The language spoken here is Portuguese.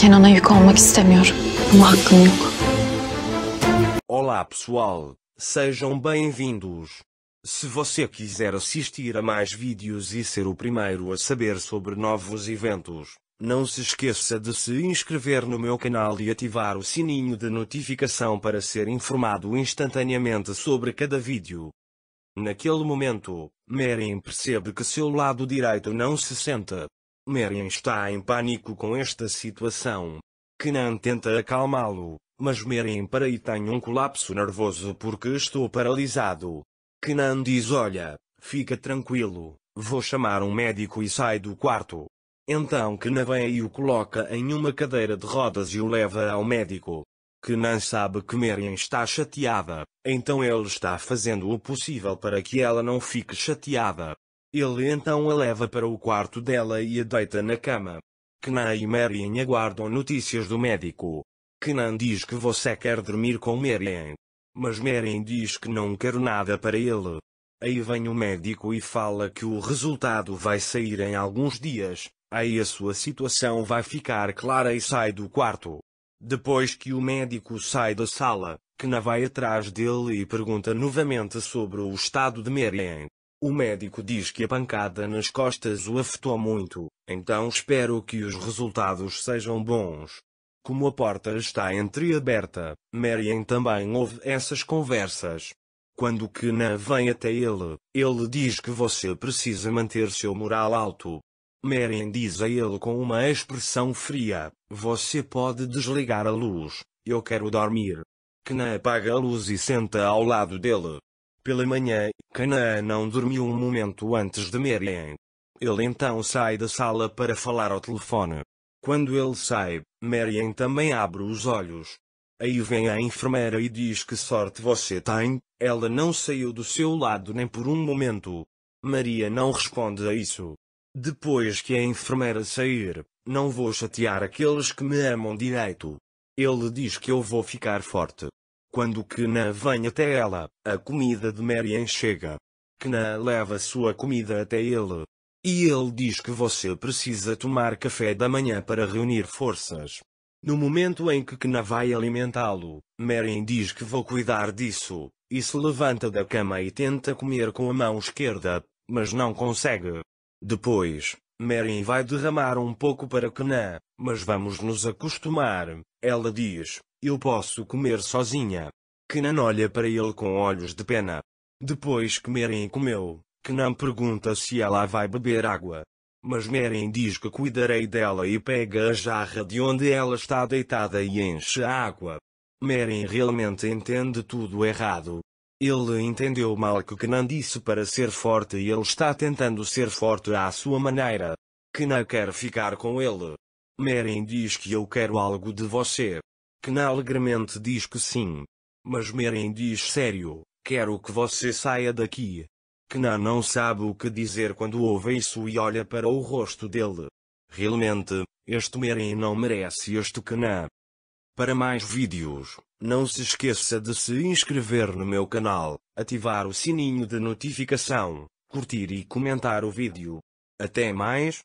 Kenan'a yük olmak istemiyorum. hakkım yok. Olá pessoal, sejam bem-vindos. Se você quiser assistir a mais vídeos e ser o primeiro a saber sobre novos eventos, não se esqueça de se inscrever no meu canal e ativar o sininho de notificação para ser informado instantaneamente sobre cada vídeo. Naquele momento, Meryn percebe que seu lado direito não se senta. Marian está em pânico com esta situação. Kenan tenta acalmá-lo, mas Marian para e tem um colapso nervoso porque estou paralisado. Kenan diz olha, fica tranquilo, vou chamar um médico e sai do quarto. Então Kenan vem e o coloca em uma cadeira de rodas e o leva ao médico. Kenan sabe que Marian está chateada, então ele está fazendo o possível para que ela não fique chateada. Ele então a leva para o quarto dela e a deita na cama. Kenan e Marian aguardam notícias do médico. Kenan diz que você quer dormir com Marian. Mas Marian diz que não quer nada para ele. Aí vem o médico e fala que o resultado vai sair em alguns dias, aí a sua situação vai ficar clara e sai do quarto. Depois que o médico sai da sala, Kna vai atrás dele e pergunta novamente sobre o estado de Marian. O médico diz que a pancada nas costas o afetou muito, então espero que os resultados sejam bons. Como a porta está entreaberta, Marian também ouve essas conversas. Quando Kenan vem até ele, ele diz que você precisa manter seu moral alto. Marian diz a ele com uma expressão fria, você pode desligar a luz, eu quero dormir. Kenan apaga a luz e senta ao lado dele. Pela manhã, Canaã não dormiu um momento antes de Miriam. Ele então sai da sala para falar ao telefone. Quando ele sai, Marian também abre os olhos. Aí vem a enfermeira e diz que sorte você tem, ela não saiu do seu lado nem por um momento. Maria não responde a isso. Depois que a enfermeira sair, não vou chatear aqueles que me amam direito. Ele diz que eu vou ficar forte. Quando Kna vem até ela, a comida de Marian chega. Kna leva sua comida até ele. E ele diz que você precisa tomar café da manhã para reunir forças. No momento em que Kna vai alimentá-lo, Marian diz que vou cuidar disso, e se levanta da cama e tenta comer com a mão esquerda, mas não consegue. Depois, Marian vai derramar um pouco para Kna, mas vamos nos acostumar, ela diz, eu posso comer sozinha. Kenan olha para ele com olhos de pena. Depois que Meren comeu, Kenan pergunta se ela vai beber água. Mas Meren diz que cuidarei dela e pega a jarra de onde ela está deitada e enche a água. Meren realmente entende tudo errado. Ele entendeu mal que Kenan disse para ser forte e ele está tentando ser forte à sua maneira. Kenan quer ficar com ele. Meren diz que eu quero algo de você. Kna alegremente diz que sim. Mas Meren diz sério, quero que você saia daqui. Kna não sabe o que dizer quando ouve isso e olha para o rosto dele. Realmente, este Meren não merece este Kna. Para mais vídeos, não se esqueça de se inscrever no meu canal, ativar o sininho de notificação, curtir e comentar o vídeo. Até mais!